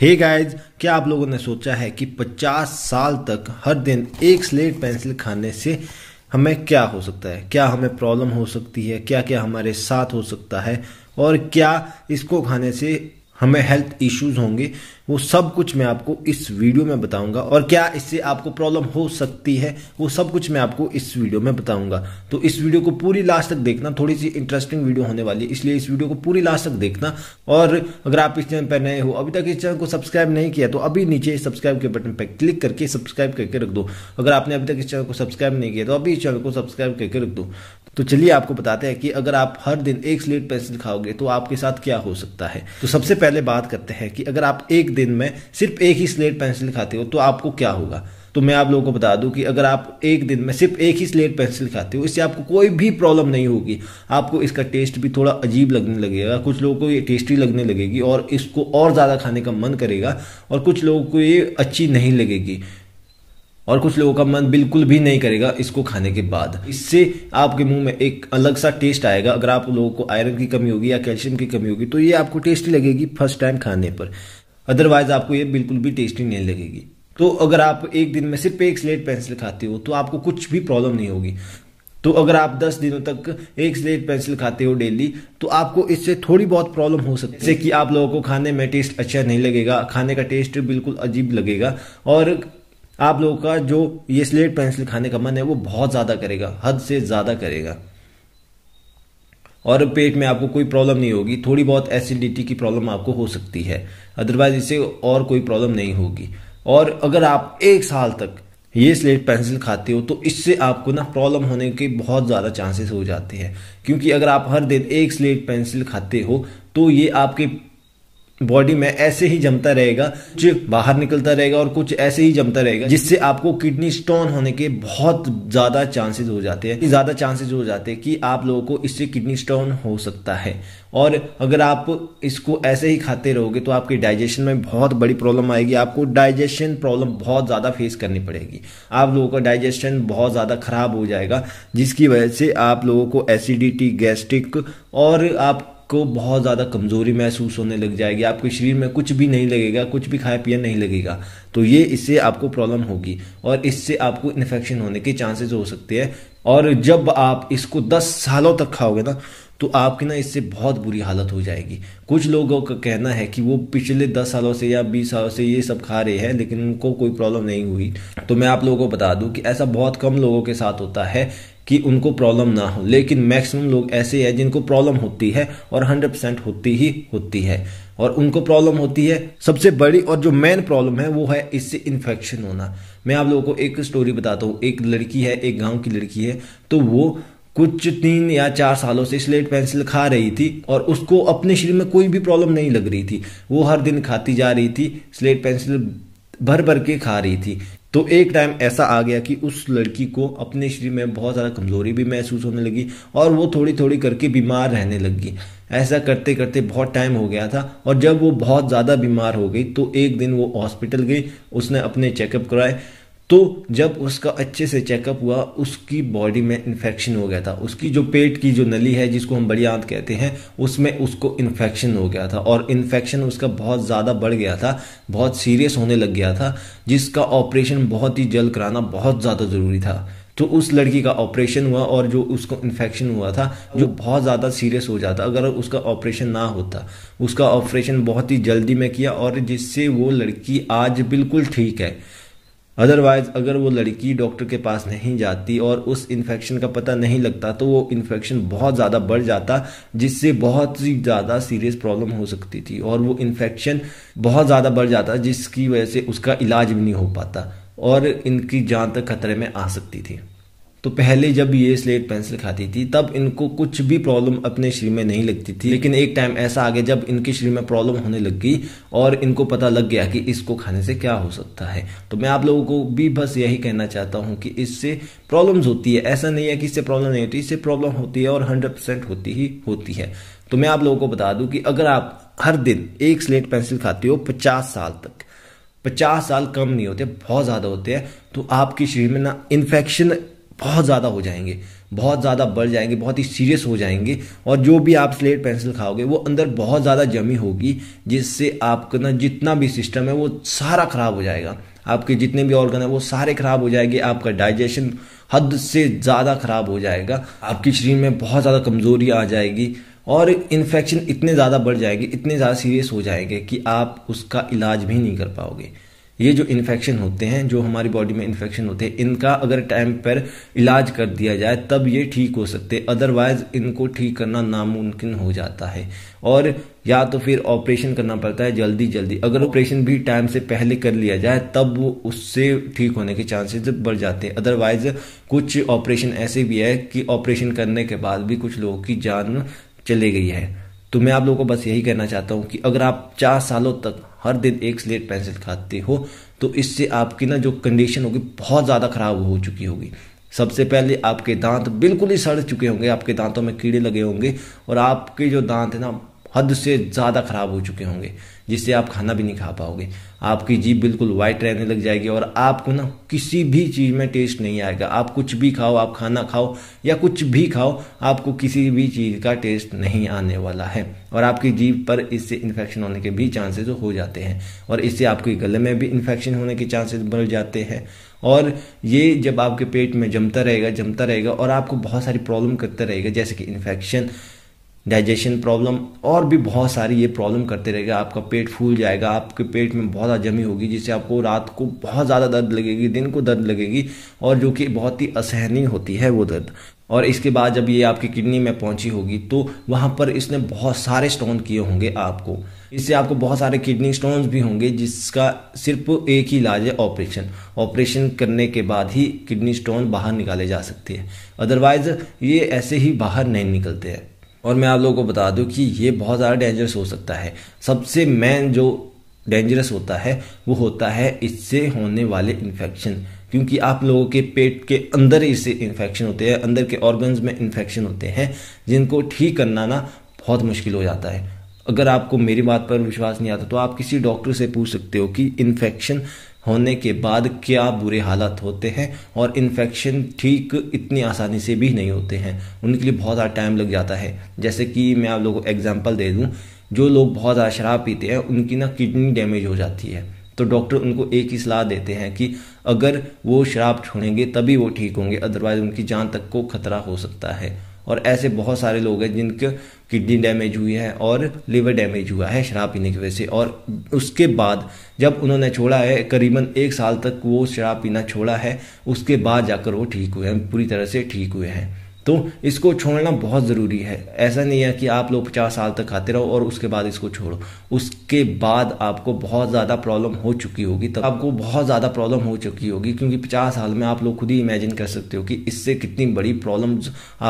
हे hey guys क्या आप लोगों ने सोचा है कि 50 साल तक हर दिन एक स्लेट पेंसिल खाने से हमें क्या हो सकता है क्या हमें प्रॉब्लम हो सकती है क्या क्या हमारे साथ हो सकता है और क्या इसको खाने से हमें हेल्थ इश्यूज होंगे वो सब कुछ मैं आपको इस वीडियो में बताऊंगा और क्या इससे आपको प्रॉब्लम हो सकती है वो सब कुछ मैं आपको इस वीडियो में बताऊंगा तो इस वीडियो को पूरी लास्ट तक देखना थोड़ी सी इंटरेस्टिंग वीडियो होने वाली है इसलिए इस वीडियो को पूरी लास्ट तक देखना और अगर आप इस चैनल पर नए हो अभी तक इस चैनल को सब्सक्राइब नहीं किया तो अभी नीचे सब्सक्राइब के बटन पर क्लिक करके सब्सक्राइब करके रख दो अगर आपने अभी तक इस चैनल को सब्सक्राइब नहीं किया तो अभी इस चैनल को सब्सक्राइब करके रख दो तो चलिए आपको बताते हैं कि अगर आप हर दिन एक स्लेट पेंसिल खाओगे तो आपके साथ क्या हो सकता है तो सबसे पहले बात करते हैं कि अगर आप एक दिन में सिर्फ एक ही स्लेट पेंसिल खाते हो तो आपको क्या होगा तो मैं आप लोगों को बता दूं कि अगर आप एक दिन में सिर्फ एक ही स्लेट पेंसिल खाते हो इससे आपको कोई भी प्रॉब्लम नहीं होगी आपको इसका टेस्ट भी थोड़ा अजीब लगने लगेगा कुछ लोगों को ये टेस्टी लगने लगेगी और इसको और ज़्यादा खाने का मन करेगा और कुछ लोगों को ये अच्छी नहीं लगेगी और कुछ लोगों का मन बिल्कुल भी नहीं करेगा इसको खाने के बाद इससे आपके मुंह में एक अलग सा टेस्ट आएगा अगर आप लोगों को आयरन की कमी होगी या कैल्शियम की कमी होगी तो ये आपको टेस्टी लगेगी फर्स्ट टाइम खाने पर अदरवाइज आपको ये बिल्कुल भी टेस्टी नहीं लगेगी तो अगर आप एक दिन में सिर्फ एक स्लेट पेंसिल खाते हो तो आपको कुछ भी प्रॉब्लम नहीं होगी तो अगर आप 10 दिनों तक एक स्लेट पेंसिल खाते हो डेली तो आपको इससे थोड़ी बहुत प्रॉब्लम हो सकती है जैसे कि आप लोगों को खाने में टेस्ट अच्छा नहीं लगेगा खाने का टेस्ट बिल्कुल अजीब लगेगा और आप लोगों का जो ये स्लेट पेंसिल खाने का मन है वो बहुत ज़्यादा करेगा हद से ज़्यादा करेगा और पेट में आपको कोई प्रॉब्लम नहीं होगी थोड़ी बहुत एसिडिटी की प्रॉब्लम आपको हो सकती है अदरवाइज इससे और कोई प्रॉब्लम नहीं होगी और अगर आप एक साल तक ये स्लेट पेंसिल खाते हो तो इससे आपको ना प्रॉब्लम होने के बहुत ज़्यादा चांसेस हो जाते हैं क्योंकि अगर आप हर दिन एक स्लेट पेंसिल खाते हो तो ये आपके बॉडी में ऐसे ही जमता रहेगा जो बाहर निकलता रहेगा और कुछ ऐसे ही जमता रहेगा जिससे आपको किडनी स्टोन होने के बहुत ज़्यादा चांसेस हो जाते हैं ज़्यादा चांसेस हो जाते हैं कि आप लोगों को इससे किडनी स्टोन हो सकता है और अगर आप इसको ऐसे ही खाते रहोगे तो आपके डाइजेशन में बहुत बड़ी प्रॉब्लम आएगी आपको डाइजेशन प्रॉब्लम बहुत ज़्यादा फेस करनी पड़ेगी आप लोगों का डाइजेशन बहुत ज़्यादा ख़राब हो जाएगा जिसकी वजह से आप लोगों को एसिडिटी गैस्ट्रिक और आप आपको बहुत ज़्यादा कमज़ोरी महसूस होने लग जाएगी आपके शरीर में कुछ भी नहीं लगेगा कुछ भी खाया पिया नहीं लगेगा तो ये इससे आपको प्रॉब्लम होगी और इससे आपको इन्फेक्शन होने के चांसेस हो सकते हैं और जब आप इसको दस सालों तक खाओगे ना तो आपकी ना इससे बहुत बुरी हालत हो जाएगी कुछ लोगों का कहना है कि वो पिछले दस सालों से या बीस सालों से ये सब खा रहे हैं लेकिन उनको कोई प्रॉब्लम नहीं हुई तो मैं आप लोगों को बता दूं कि ऐसा बहुत कम लोगों के साथ होता है कि उनको प्रॉब्लम ना हो लेकिन मैक्सिमम लोग ऐसे हैं जिनको प्रॉब्लम होती है और 100 परसेंट होती ही होती है और उनको प्रॉब्लम होती है सबसे बड़ी और जो मेन प्रॉब्लम है वो है इससे इन्फेक्शन होना मैं आप लोगों को एक स्टोरी बताता हूँ एक लड़की है एक गाँव की लड़की है तो वो कुछ तीन या चार सालों से स्लेट पेंसिल खा रही थी और उसको अपने शरीर में कोई भी प्रॉब्लम नहीं लग रही थी वो हर दिन खाती जा रही थी स्लेट पेंसिल भर भर के खा रही थी तो एक टाइम ऐसा आ गया कि उस लड़की को अपने शरीर में बहुत ज़्यादा कमज़ोरी भी महसूस होने लगी और वो थोड़ी थोड़ी करके बीमार रहने लगी ऐसा करते करते बहुत टाइम हो गया था और जब वो बहुत ज़्यादा बीमार हो गई तो एक दिन वो हॉस्पिटल गई उसने अपने चेकअप कराए तो जब उसका अच्छे से चेकअप हुआ उसकी बॉडी में इन्फेक्शन हो गया था उसकी जो पेट की जो नली है जिसको हम बड़ी आंत कहते हैं उसमें उसको इन्फेक्शन हो गया था और इन्फेक्शन उसका बहुत ज़्यादा बढ़ गया था बहुत सीरियस होने लग गया था जिसका ऑपरेशन बहुत ही जल्द कराना बहुत ज़्यादा ज़रूरी था तो उस लड़की का ऑपरेशन हुआ और जो उसको इन्फेक्शन हुआ था जो बहुत ज़्यादा सीरियस हो जाता अगर उसका ऑपरेशन ना होता उसका ऑपरेशन बहुत ही जल्दी में किया और जिससे वो लड़की आज बिल्कुल ठीक है अदरवाइज अगर वो लड़की डॉक्टर के पास नहीं जाती और उस इन्फेक्शन का पता नहीं लगता तो वो इन्फेक्शन बहुत ज़्यादा बढ़ जाता जिससे बहुत ही ज़्यादा सीरियस प्रॉब्लम हो सकती थी और वो इन्फेक्शन बहुत ज़्यादा बढ़ जाता जिसकी वजह से उसका इलाज भी नहीं हो पाता और इनकी जान तक खतरे में आ सकती थी तो पहले जब ये स्लेट पेंसिल खाती थी तब इनको कुछ भी प्रॉब्लम अपने शरीर में नहीं लगती थी लेकिन एक टाइम ऐसा आ गया जब इनके शरीर में प्रॉब्लम होने लग गई और इनको पता लग गया कि इसको खाने से क्या हो सकता है तो मैं आप लोगों को भी बस यही कहना चाहता हूँ कि इससे प्रॉब्लम्स होती है ऐसा नहीं है कि इससे प्रॉब्लम नहीं होती इससे प्रॉब्लम होती है और हंड्रेड परसेंट होती ही होती है तो मैं आप लोगों को बता दूं कि अगर आप हर दिन एक स्लेट पेंसिल खाते हो पचास साल तक पचास साल कम नहीं होते बहुत ज़्यादा होते हैं तो आपके शरीर में ना इन्फेक्शन बहुत ज़्यादा हो जाएंगे बहुत ज़्यादा बढ़ जाएंगे बहुत ही सीरियस हो जाएंगे और जो भी आप स्लेट पेंसिल खाओगे वो अंदर बहुत ज़्यादा जमी होगी जिससे आपका ना जितना भी सिस्टम है वो सारा ख़राब हो जाएगा आपके जितने भी ऑर्गन है वो सारे ख़राब हो जाएंगे आपका डाइजेशन हद से ज़्यादा ख़राब हो जाएगा आपके शरीर में बहुत ज़्यादा कमज़ोरी आ जाएगी और इन्फेक्शन इतने ज़्यादा बढ़ जाएगी इतने ज़्यादा सीरियस हो जाएंगे कि आप उसका इलाज भी नहीं कर पाओगे ये जो इन्फेक्शन होते हैं जो हमारी बॉडी में इन्फेक्शन होते हैं इनका अगर टाइम पर इलाज कर दिया जाए तब ये ठीक हो सकते अदरवाइज़ इनको ठीक करना नामुमकिन हो जाता है और या तो फिर ऑपरेशन करना पड़ता है जल्दी जल्दी अगर ऑपरेशन भी टाइम से पहले कर लिया जाए तब वो उससे ठीक होने के चांसेस बढ़ जाते हैं अदरवाइज़ कुछ ऑपरेशन ऐसे भी है कि ऑपरेशन करने के बाद भी कुछ लोगों की जान चले गई है तो मैं आप लोगों को बस यही कहना चाहता हूँ कि अगर आप चार सालों तक हर दिन एक स्लेट पेंसिल खाते हो तो इससे आपकी ना जो कंडीशन होगी बहुत ज़्यादा ख़राब हो चुकी होगी सबसे पहले आपके दांत बिल्कुल ही सड़ चुके होंगे आपके दांतों में कीड़े लगे होंगे और आपके जो दांत है ना हद से ज़्यादा ख़राब हो चुके होंगे जिससे आप खाना भी नहीं खा पाओगे आपकी जीप बिल्कुल वाइट रहने लग जाएगी और आपको ना किसी भी चीज़ में टेस्ट नहीं आएगा आप कुछ भी खाओ आप खाना खाओ या कुछ भी खाओ आपको किसी भी चीज़ का टेस्ट नहीं आने वाला है और आपकी जीप पर इससे इन्फेक्शन होने के भी चांसेस हो जाते हैं और इससे आपके गले में भी इन्फेक्शन होने के चांसेस बढ़ जाते हैं और ये जब आपके पेट में जमता रहेगा जमता रहेगा और आपको बहुत सारी प्रॉब्लम करता रहेगा जैसे कि इन्फेक्शन डाइजेशन प्रॉब्लम और भी बहुत सारी ये प्रॉब्लम करते रहेगा आपका पेट फूल जाएगा आपके पेट में बहुत अजमी होगी जिससे आपको रात को बहुत ज़्यादा दर्द लगेगी दिन को दर्द लगेगी और जो कि बहुत ही असहनीय होती है वो दर्द और इसके बाद जब ये आपकी किडनी में पहुंची होगी तो वहाँ पर इसने बहुत सारे स्टोन किए होंगे आपको इससे आपको बहुत सारे किडनी स्टोन भी होंगे जिसका सिर्फ एक ही इलाज है ऑपरेशन ऑपरेशन करने के बाद ही किडनी स्टोन बाहर निकाले जा सकते हैं अदरवाइज़ ये ऐसे ही बाहर नहीं निकलते हैं और मैं आप लोगों को बता दूं कि ये बहुत ज़्यादा डेंजरस हो सकता है सबसे मेन जो डेंजरस होता है वो होता है इससे होने वाले इन्फेक्शन क्योंकि आप लोगों के पेट के अंदर इससे इन्फेक्शन होते हैं अंदर के ऑर्गन्स में इन्फेक्शन होते हैं जिनको ठीक करना ना बहुत मुश्किल हो जाता है अगर आपको मेरी बात पर विश्वास नहीं आता तो आप किसी डॉक्टर से पूछ सकते हो कि इन्फेक्शन होने के बाद क्या बुरे हालात होते हैं और इन्फेक्शन ठीक इतनी आसानी से भी नहीं होते हैं उनके लिए बहुत ज़्यादा टाइम लग जाता है जैसे कि मैं आप लोगों को एग्जाम्पल दे दूँ जो लोग बहुत ज़्यादा शराब पीते हैं उनकी ना किडनी डैमेज हो जाती है तो डॉक्टर उनको एक ही सलाह देते हैं कि अगर वो शराब छोड़ेंगे तभी वो ठीक होंगे अदरवाइज उनकी जान तक को खतरा हो सकता है और ऐसे बहुत सारे लोग हैं जिनके किडनी डैमेज हुई है और लिवर डैमेज हुआ है शराब पीने की वजह से और उसके बाद जब उन्होंने छोड़ा है करीबन एक साल तक वो शराब पीना छोड़ा है उसके बाद जाकर वो ठीक हुए हैं पूरी तरह से ठीक हुए हैं तो इसको छोड़ना बहुत ज़रूरी है ऐसा नहीं है कि आप लोग पचास साल तक खाते रहो और उसके बाद इसको छोड़ो उसके बाद आपको बहुत ज़्यादा प्रॉब्लम हो चुकी होगी तब आपको बहुत ज़्यादा प्रॉब्लम हो चुकी होगी क्योंकि पचास साल में आप लोग खुद ही इमेजिन कर सकते हो कि इससे कितनी बड़ी प्रॉब्लम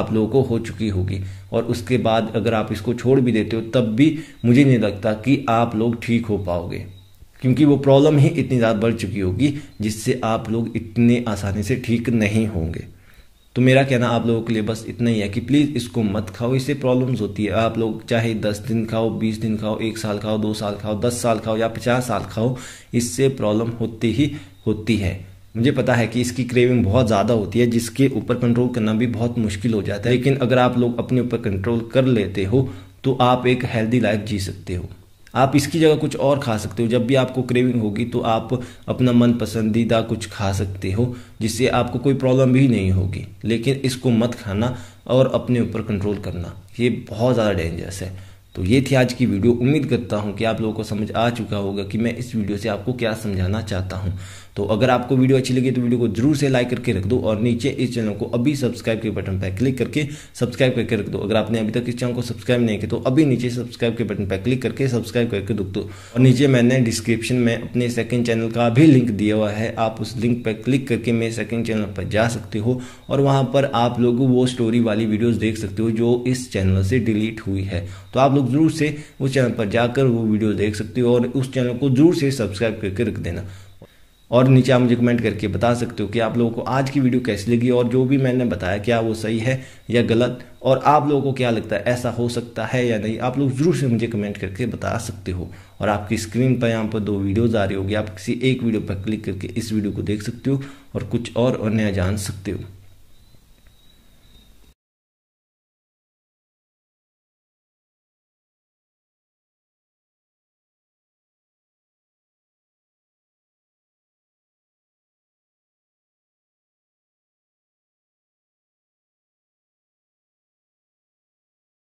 आप लोगों को हो चुकी होगी और उसके बाद अगर आप इसको छोड़ भी देते हो तब भी मुझे नहीं लगता कि आप लोग ठीक हो पाओगे क्योंकि वो प्रॉब्लम ही इतनी ज़्यादा बढ़ चुकी होगी जिससे आप लोग इतने आसानी से ठीक नहीं होंगे तो मेरा कहना आप लोगों के लिए बस इतना ही है कि प्लीज़ इसको मत खाओ इससे प्रॉब्लम्स होती है आप लोग चाहे दस दिन खाओ बीस दिन खाओ एक साल खाओ दो साल खाओ दस साल खाओ या पचास साल खाओ इससे प्रॉब्लम होती ही होती है मुझे पता है कि इसकी क्रेविंग बहुत ज़्यादा होती है जिसके ऊपर कंट्रोल करना भी बहुत मुश्किल हो जाता है लेकिन अगर आप लोग अपने ऊपर कंट्रोल कर लेते हो तो आप एक हेल्दी लाइफ जी सकते हो आप इसकी जगह कुछ और खा सकते हो जब भी आपको क्रेविंग होगी तो आप अपना मन पसंदीदा कुछ खा सकते हो जिससे आपको कोई प्रॉब्लम भी नहीं होगी लेकिन इसको मत खाना और अपने ऊपर कंट्रोल करना ये बहुत ज़्यादा डेंजरस है तो ये थी आज की वीडियो उम्मीद करता हूँ कि आप लोगों को समझ आ चुका होगा कि मैं इस वीडियो से आपको क्या समझाना चाहता हूँ तो अगर आपको वीडियो अच्छी लगी तो वीडियो को जरूर से लाइक करके रख दो और नीचे इस चैनल को अभी सब्सक्राइब के बटन पर क्लिक करके सब्सक्राइब करके रख दो अगर आपने अभी तक इस चैनल को सब्सक्राइब नहीं किया तो अभी नीचे सब्सक्राइब के बटन पर क्लिक करके सब्सक्राइब करके रख दो और नीचे मैंने डिस्क्रिप्शन में अपने सेकेंड चैनल का भी लिंक दिया हुआ है आप उस लिंक पर क्लिक करके मेरे सेकेंड चैनल पर जा सकते हो और वहाँ पर आप लोग वो स्टोरी वाली वीडियोज़ देख सकते हो जो इस चैनल से डिलीट हुई है तो आप लोग जरूर से उस चैनल पर जाकर वो वीडियो देख सकते हो और उस चैनल को जरूर से सब्सक्राइब करके रख देना और नीचे आप मुझे कमेंट करके बता सकते हो कि आप लोगों को आज की वीडियो कैसी लगी और जो भी मैंने बताया क्या वो सही है या गलत और आप लोगों को क्या लगता है ऐसा हो सकता है या नहीं आप लोग ज़रूर से मुझे कमेंट करके बता सकते हो और आपकी स्क्रीन पर यहाँ पर दो वीडियोज़ आ रही होगी आप किसी एक वीडियो पर क्लिक करके इस वीडियो को देख सकते हो और कुछ और नया जान सकते हो